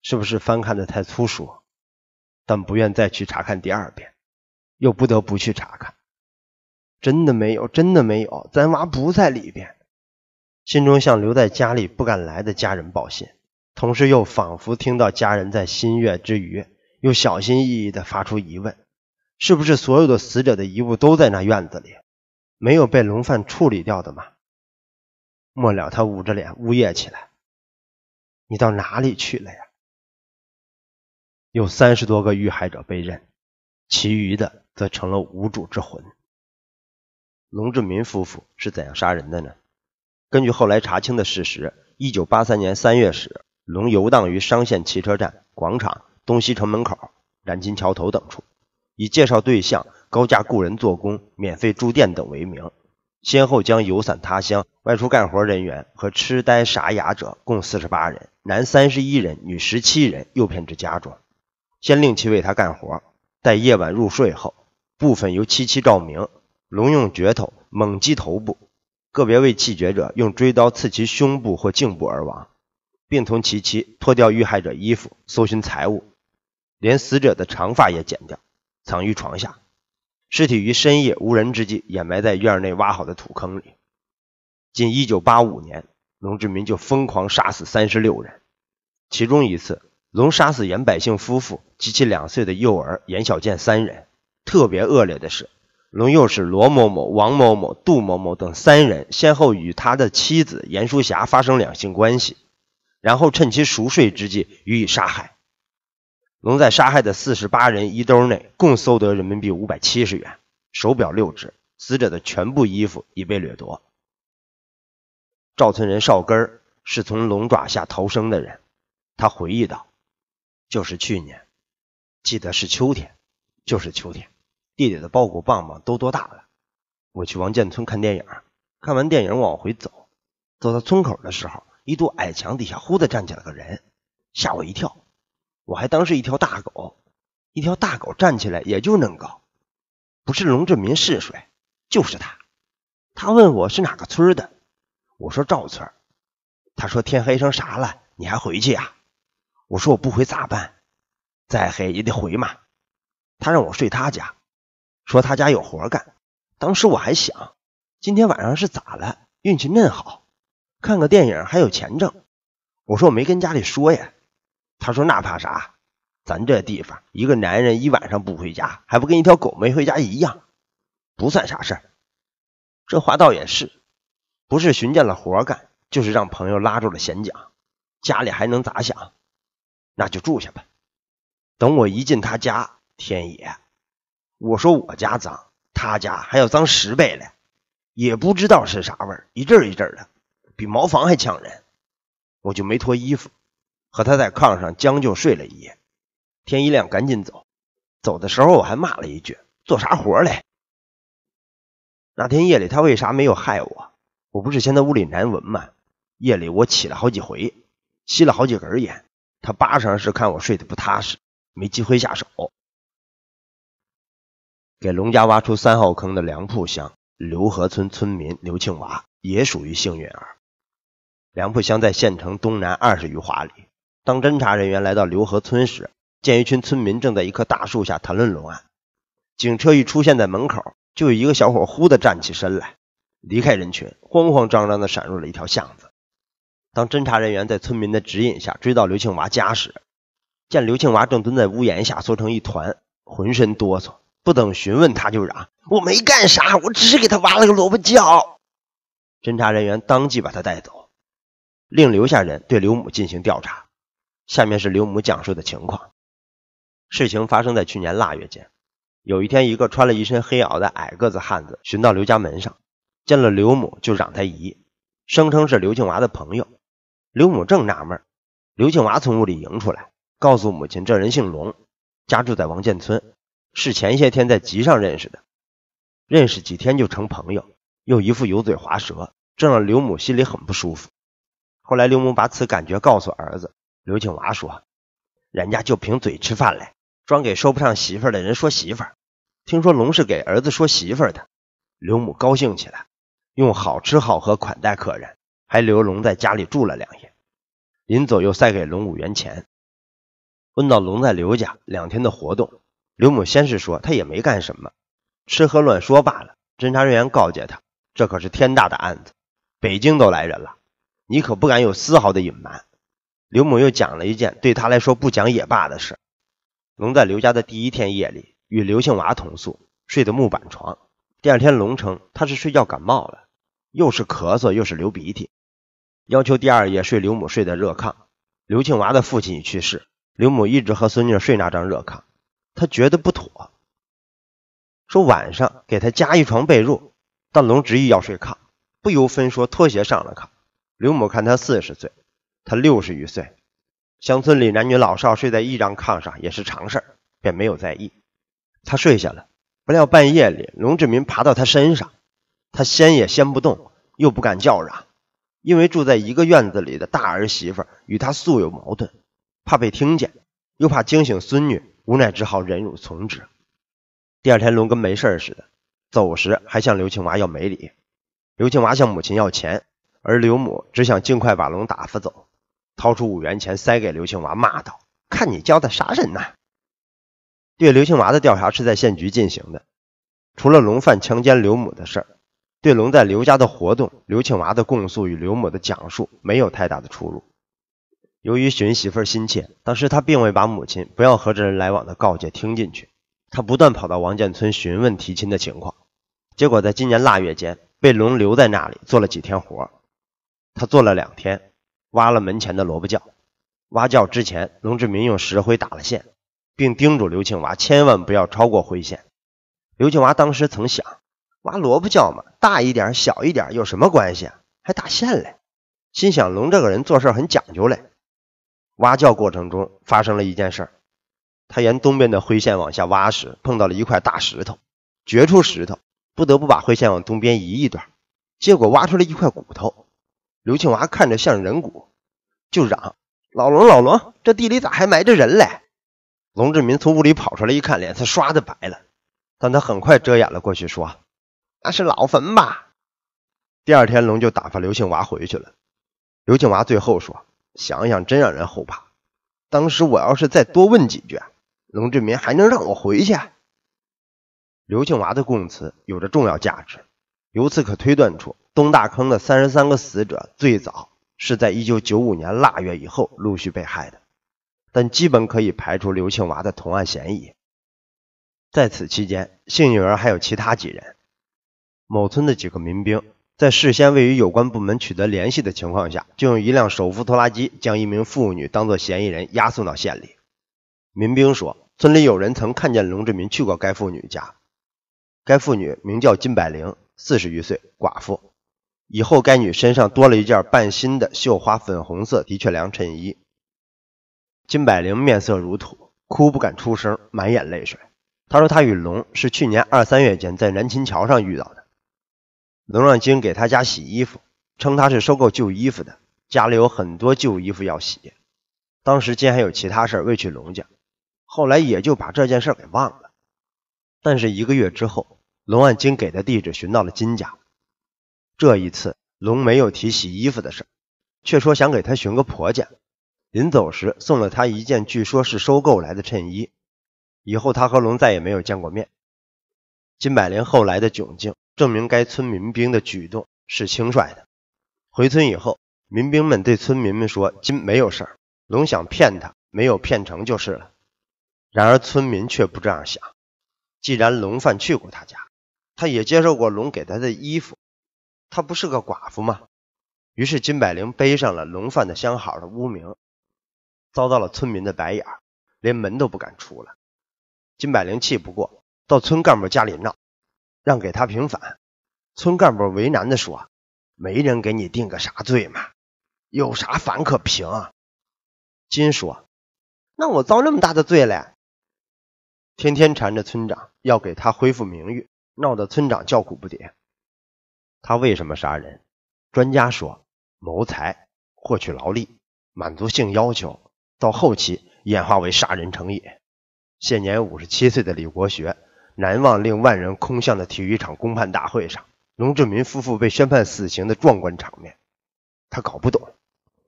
是不是翻看的太粗疏？但不愿再去查看第二遍，又不得不去查看。真的没有，真的没有，咱娃不在里边。心中向留在家里不敢来的家人报信，同时又仿佛听到家人在心悦之余，又小心翼翼地发出疑问。是不是所有的死者的遗物都在那院子里，没有被龙贩处理掉的吗？末了，他捂着脸呜咽起来：“你到哪里去了呀？”有三十多个遇害者被认，其余的则成了无助之魂。龙志民夫妇是怎样杀人的呢？根据后来查清的事实，一九八三年三月时，龙游荡于商县汽车站广场、东西城门口、燃金桥头等处。以介绍对象、高价雇人做工、免费住店等为名，先后将游散他乡、外出干活人员和痴呆傻哑者共四十八人，男三十一人，女十七人，诱骗至家中，先令其为他干活，待夜晚入睡后，部分由七七照明，龙用镢头猛击头部，个别未弃绝者用锥刀刺其胸部或颈部而亡，并从其妻脱掉遇害者衣服，搜寻财物，连死者的长发也剪掉。藏于床下，尸体于深夜无人之际掩埋在院内挖好的土坑里。仅1985年，龙志民就疯狂杀死36人，其中一次，龙杀死严百姓夫妇及其两岁的幼儿严小建三人。特别恶劣的是，龙又是罗某某、王某某、杜某某等三人先后与他的妻子严淑霞发生两性关系，然后趁其熟睡之际予以杀害。龙在杀害的四十八人衣兜内共搜得人民币五百七十元，手表六只。死者的全部衣服已被掠夺。赵村人邵根儿是从龙爪下逃生的人，他回忆道：“就是去年，记得是秋天，就是秋天，地里的苞谷棒棒都多大了。我去王建村看电影，看完电影往回走，走到村口的时候，一堵矮墙底下忽地站起了个人，吓我一跳。”我还当是一条大狗，一条大狗站起来也就恁高，不是龙志民是谁？就是他。他问我是哪个村的，我说赵村。他说天黑成啥了，你还回去呀？我说我不回咋办？再黑也得回嘛。他让我睡他家，说他家有活干。当时我还想，今天晚上是咋了？运气恁好，看个电影还有钱挣。我说我没跟家里说呀。他说：“那怕啥？咱这地方，一个男人一晚上不回家，还不跟一条狗没回家一样，不算啥事儿。”这话倒也是，不是寻见了活干，就是让朋友拉住了闲讲，家里还能咋想？那就住下吧。等我一进他家，天爷！我说我家脏，他家还要脏十倍嘞，也不知道是啥味儿，一阵儿一阵儿的，比茅房还呛人，我就没脱衣服。和他在炕上将就睡了一夜，天一亮赶紧走。走的时候我还骂了一句：“做啥活嘞？”那天夜里他为啥没有害我？我不是嫌他屋里难闻吗？夜里我起了好几回，吸了好几根烟。他八成是看我睡得不踏实，没机会下手。给龙家挖出三号坑的梁铺乡刘河村村民刘庆娃也属于幸运儿。梁铺乡在县城东南二十余华里。当侦查人员来到刘河村时，见一群村民正在一棵大树下谈论龙案。警车一出现在门口，就有一个小伙忽地站起身来，离开人群，慌慌张张地闪入了一条巷子。当侦查人员在村民的指引下追到刘庆娃家时，见刘庆娃正蹲在屋檐下缩成一团，浑身哆嗦。不等询问，他就嚷：“我没干啥，我只是给他挖了个萝卜窖。”侦查人员当即把他带走，另留下人对刘母进行调查。下面是刘母讲述的情况。事情发生在去年腊月间，有一天，一个穿了一身黑袄的矮个子汉子寻到刘家门上，见了刘母就嚷他姨，声称是刘庆娃的朋友。刘母正纳闷，刘庆娃从屋里迎出来，告诉母亲，这人姓龙，家住在王建村，是前些天在集上认识的，认识几天就成朋友，又一副油嘴滑舌，这让刘母心里很不舒服。后来，刘母把此感觉告诉儿子。刘庆娃说：“人家就凭嘴吃饭嘞，专给说不上媳妇的人说媳妇儿。听说龙是给儿子说媳妇儿的。”刘母高兴起来，用好吃好喝款待客人，还留龙在家里住了两夜。临走又塞给龙五元钱。问到龙在刘家两天的活动，刘母先是说他也没干什么，吃喝乱说罢了。侦查人员告诫他：“这可是天大的案子，北京都来人了，你可不敢有丝毫的隐瞒。”刘某又讲了一件对他来说不讲也罢的事：龙在刘家的第一天夜里与刘庆娃同宿，睡的木板床。第二天，龙称他是睡觉感冒了，又是咳嗽又是流鼻涕，要求第二夜睡刘母睡的热炕。刘庆娃的父亲已去世，刘母一直和孙女睡那张热炕，他觉得不妥，说晚上给他加一床被褥，但龙执意要睡炕，不由分说脱鞋上了炕。刘母看他四十岁。他六十余岁，乡村里男女老少睡在一张炕上也是常事儿，便没有在意。他睡下了，不料半夜里，龙志民爬到他身上，他掀也掀不动，又不敢叫嚷，因为住在一个院子里的大儿媳妇与他素有矛盾，怕被听见，又怕惊醒孙女，无奈只好忍辱从之。第二天，龙跟没事似的，走时还向刘青娃要没礼，刘青娃向母亲要钱，而刘母只想尽快把龙打发走。掏出五元钱塞给刘庆娃，骂道：“看你交的啥人呐！”对刘庆娃的调查是在县局进行的，除了龙范强奸刘母的事儿，对龙在刘家的活动，刘庆娃的供述与刘母的讲述没有太大的出入。由于寻媳妇儿心切，当时他并未把母亲不要和这人来往的告诫听进去，他不断跑到王建村询问提亲的情况，结果在今年腊月间被龙留在那里做了几天活。他做了两天。挖了门前的萝卜窖，挖窖之前，龙志民用石灰打了线，并叮嘱刘庆娃千万不要超过灰线。刘庆娃当时曾想，挖萝卜窖嘛，大一点小一点有什么关系？啊？还打线嘞，心想龙这个人做事很讲究嘞。挖窖过程中发生了一件事，他沿东边的灰线往下挖时，碰到了一块大石头，掘出石头，不得不把灰线往东边移一段，结果挖出了一块骨头。刘庆娃看着像人骨，就嚷：“老龙，老龙，这地里咋还埋着人嘞？”龙志民从屋里跑出来一看，脸色刷的白了，但他很快遮掩了过去，说：“那是老坟吧？”第二天，龙就打发刘庆娃回去了。刘庆娃最后说：“想想真让人后怕，当时我要是再多问几句，龙志民还能让我回去？”刘庆娃的供词有着重要价值，由此可推断出。东大坑的三十三个死者最早是在一九九五年腊月以后陆续被害的，但基本可以排除刘庆娃的同案嫌疑。在此期间，幸运儿还有其他几人。某村的几个民兵在事先未与有关部门取得联系的情况下，就用一辆手扶拖拉机将一名妇女当作嫌疑人押送到县里。民兵说，村里有人曾看见龙志民去过该妇女家。该妇女名叫金百玲，四十余岁，寡妇。以后，该女身上多了一件半新的绣花粉红色的确良衬衣。金百灵面色如土，哭不敢出声，满眼泪水。她说：“她与龙是去年二三月间在南琴桥上遇到的。龙让金给他家洗衣服，称他是收购旧衣服的，家里有很多旧衣服要洗。当时金还有其他事，未去龙家，后来也就把这件事给忘了。但是一个月之后，龙万金给的地址寻到了金家。”这一次，龙没有提洗衣服的事却说想给他寻个婆家。临走时，送了他一件据说是收购来的衬衣。以后，他和龙再也没有见过面。金百莲后来的窘境，证明该村民兵的举动是轻率的。回村以后，民兵们对村民们说：“金没有事儿，龙想骗他，没有骗成就是了。”然而，村民却不这样想。既然龙贩去过他家，他也接受过龙给他的衣服。她不是个寡妇吗？于是金百灵背上了龙贩的相好的污名，遭到了村民的白眼连门都不敢出了。金百灵气不过，到村干部家里闹，让给他平反。村干部为难的说：“没人给你定个啥罪嘛，有啥反可平？”金说：“那我遭那么大的罪嘞，天天缠着村长要给他恢复名誉，闹得村长叫苦不迭。”他为什么杀人？专家说，谋财、获取劳力、满足性要求，到后期演化为杀人成瘾。现年五十七岁的李国学，难忘令万人空巷的体育场公判大会上，龙志民夫妇被宣判死刑的壮观场面。他搞不懂，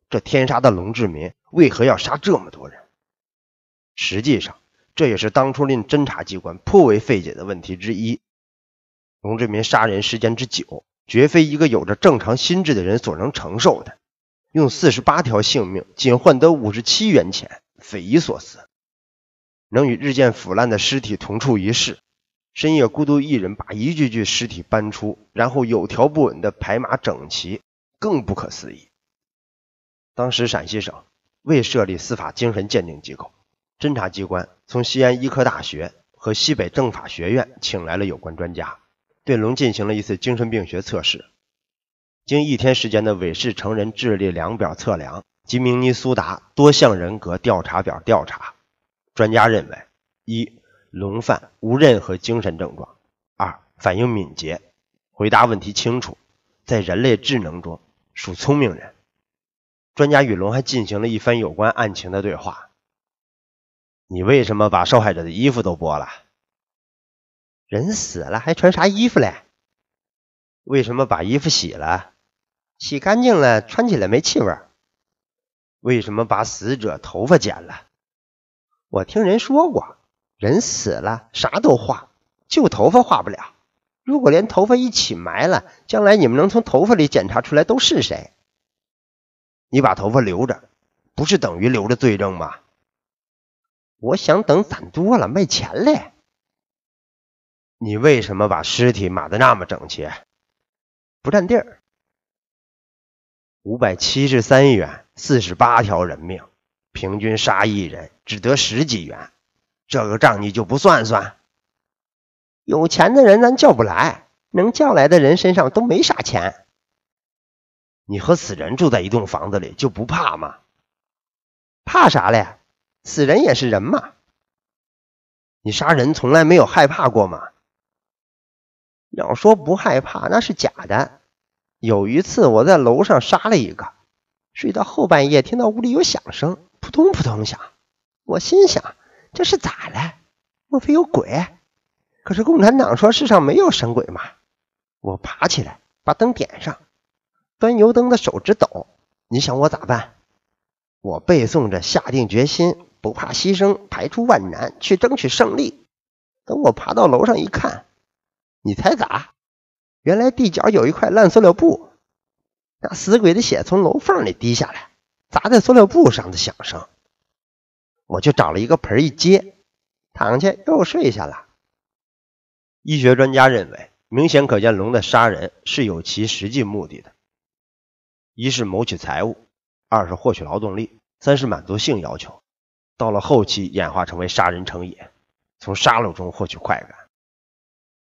这天杀的龙志民为何要杀这么多人。实际上，这也是当初令侦查机关颇为费解的问题之一。龙志民杀人时间之久。绝非一个有着正常心智的人所能承受的。用四十八条性命仅换得五十七元钱，匪夷所思。能与日渐腐烂的尸体同处一室，深夜孤独一人把一具具尸体搬出，然后有条不紊地排码整齐，更不可思议。当时陕西省未设立司法精神鉴定机构，侦查机关从西安医科大学和西北政法学院请来了有关专家。对龙进行了一次精神病学测试，经一天时间的韦氏成人智力量表测量及明尼苏达多项人格调查表调查，专家认为：一，龙犯无任何精神症状；二，反应敏捷，回答问题清楚，在人类智能中属聪明人。专家与龙还进行了一番有关案情的对话。你为什么把受害者的衣服都剥了？人死了还穿啥衣服嘞？为什么把衣服洗了？洗干净了穿起来没气味为什么把死者头发剪了？我听人说过，人死了啥都化，就头发化不了。如果连头发一起埋了，将来你们能从头发里检查出来都是谁？你把头发留着，不是等于留着罪证吗？我想等攒多了卖钱嘞。你为什么把尸体码的那么整齐，不占地儿？五百七十三元，四十八条人命，平均杀一人只得十几元，这个账你就不算算？有钱的人咱叫不来，能叫来的人身上都没啥钱。你和死人住在一栋房子里就不怕吗？怕啥嘞？死人也是人嘛。你杀人从来没有害怕过吗？要说不害怕那是假的。有一次我在楼上杀了一个，睡到后半夜听到屋里有响声，扑通扑通响。我心想这是咋了？莫非有鬼？可是共产党说世上没有神鬼嘛。我爬起来把灯点上，端油灯的手直抖。你想我咋办？我背诵着下定决心，不怕牺牲，排除万难，去争取胜利。等我爬到楼上一看。你猜咋？原来地角有一块烂塑料布，那死鬼的血从楼缝里滴下来，砸在塑料布上的响声，我就找了一个盆一接，躺去又睡下了。医学专家认为，明显可见龙的杀人是有其实际目的的：一是谋取财物，二是获取劳动力，三是满足性要求。到了后期，演化成为杀人成瘾，从杀戮中获取快感。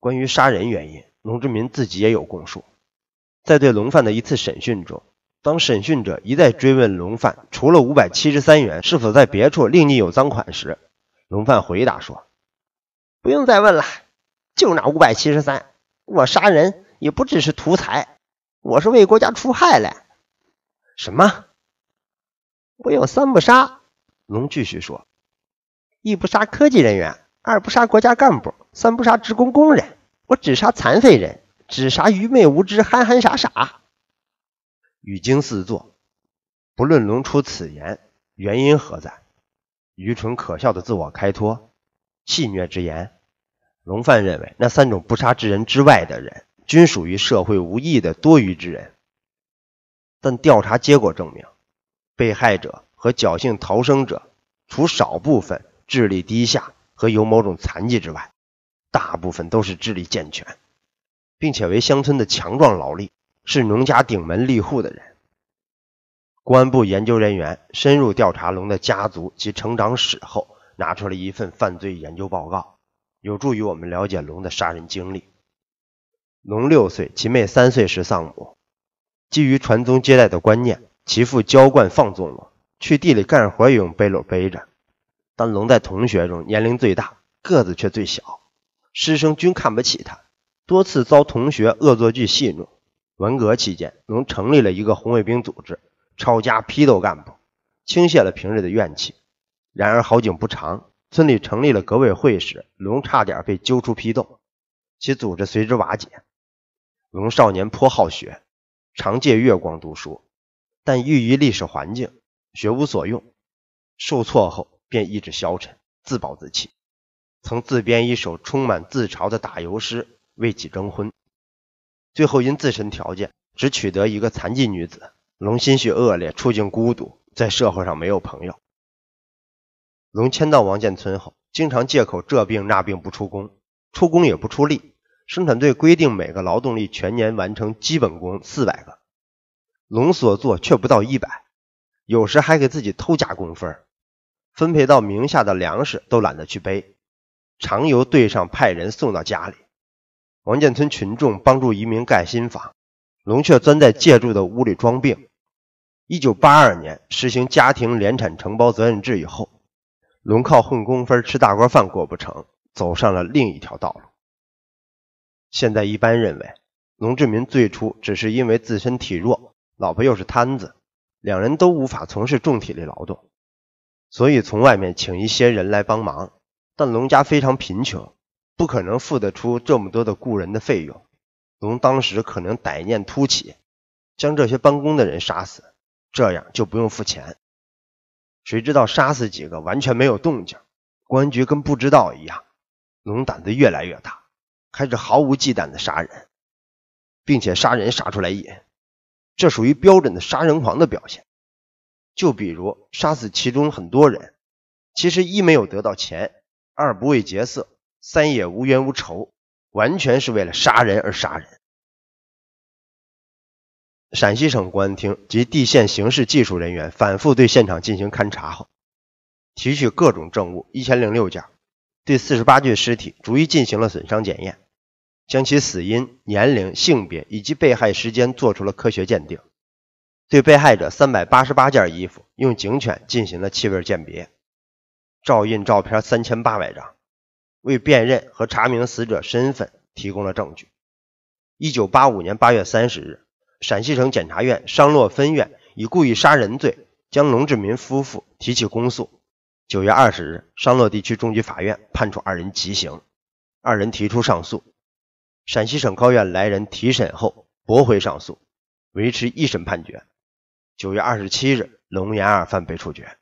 关于杀人原因，龙志民自己也有供述。在对龙贩的一次审讯中，当审讯者一再追问龙贩除了五百七十三元是否在别处另你有赃款时，龙贩回答说：“不用再问了，就那五百七十三。我杀人也不只是图财，我是为国家除害嘞。”“什么？我有三不杀。”龙继续说，“一不杀科技人员。”二不杀国家干部，三不杀职工工人，我只杀残废人，只杀愚昧无知、憨憨傻傻。语惊四座，不论龙出此言，原因何在？愚蠢可笑的自我开脱，戏谑之言。龙范认为，那三种不杀之人之外的人，均属于社会无益的多余之人。但调查结果证明，被害者和侥幸逃生者，除少部分智力低下，和有某种残疾之外，大部分都是智力健全，并且为乡村的强壮劳力，是农家顶门立户的人。公安部研究人员深入调查龙的家族及成长史后，拿出了一份犯罪研究报告，有助于我们了解龙的杀人经历。龙六岁，其妹三岁时丧母，基于传宗接代的观念，其父娇惯放纵了，去地里干活也用背篓背着。但龙在同学中年龄最大，个子却最小，师生均看不起他，多次遭同学恶作剧戏弄。文革期间，龙成立了一个红卫兵组织，抄家、批斗干部，倾泻了平日的怨气。然而好景不长，村里成立了革委会时，龙差点被揪出批斗，其组织随之瓦解。龙少年颇好学，常借月光读书，但寓于历史环境，学无所用。受挫后。便意志消沉，自暴自弃，曾自编一首充满自嘲的打油诗为己征婚，最后因自身条件只取得一个残疾女子。龙心绪恶劣，处境孤独，在社会上没有朋友。龙迁到王建村后，经常借口这病那病不出工，出工也不出力。生产队规定每个劳动力全年完成基本工四百个，龙所做却不到一百，有时还给自己偷加工分儿。分配到名下的粮食都懒得去背，常由队上派人送到家里。王建村群众帮助移民盖新房，龙却钻在借住的屋里装病。一九八二年实行家庭联产承包责任制以后，龙靠混工分吃大锅饭过不成，走上了另一条道路。现在一般认为，龙志民最初只是因为自身体弱，老婆又是瘫子，两人都无法从事重体力劳动。所以从外面请一些人来帮忙，但龙家非常贫穷，不可能付得出这么多的雇人的费用。龙当时可能歹念突起，将这些帮工的人杀死，这样就不用付钱。谁知道杀死几个完全没有动静，公安局跟不知道一样。龙胆子越来越大，开始毫无忌惮的杀人，并且杀人杀出来瘾，这属于标准的杀人狂的表现。就比如杀死其中很多人，其实一没有得到钱，二不为劫色，三也无冤无仇，完全是为了杀人而杀人。陕西省公安厅及地县刑事技术人员反复对现场进行勘查后，提取各种证物一千零六件，对四十八具尸体逐一进行了损伤检验，将其死因、年龄、性别以及被害时间做出了科学鉴定。对被害者三百八十八件衣服用警犬进行了气味鉴别，照印照片三千八百张，为辨认和查明死者身份提供了证据。一九八五年八月三十日，陕西省检察院商洛分院以故意杀人罪将龙志民夫妇提起公诉。九月二十日，商洛地区中级法院判处二人极刑，二人提出上诉，陕西省高院来人提审后驳回上诉，维持一审判决。九月二十七日，龙岩二犯被处决。